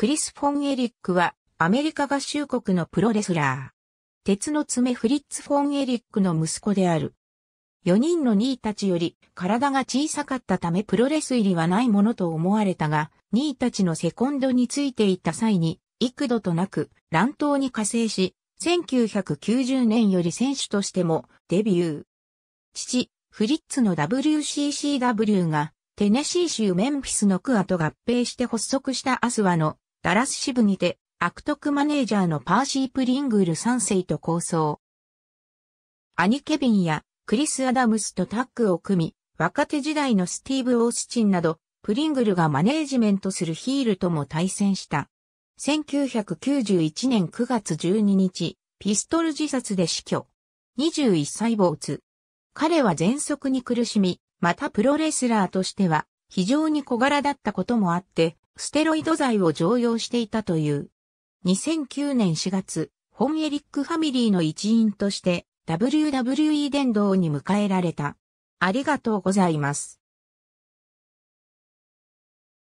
クリス・フォン・エリックはアメリカ合衆国のプロレスラー。鉄の爪フリッツ・フォン・エリックの息子である。4人の兄たちより体が小さかったためプロレス入りはないものと思われたが、兄たちのセコンドについていた際に幾度となく乱闘に加勢し、1990年より選手としてもデビュー。父、フリッツの WCCW がテネシー州メンフィスのクアと合併して発足したアスワのダラス支部にて、悪徳マネージャーのパーシー・プリングル3世と構想。アニ・ケビンやクリス・アダムスとタッグを組み、若手時代のスティーブ・オースチンなど、プリングルがマネージメントするヒールとも対戦した。1991年9月12日、ピストル自殺で死去。21歳没。彼は喘息に苦しみ、またプロレスラーとしては非常に小柄だったこともあって、ステロイド剤を常用していたという。2009年4月、ホンエリックファミリーの一員として WWE 殿堂に迎えられた。ありがとうございます。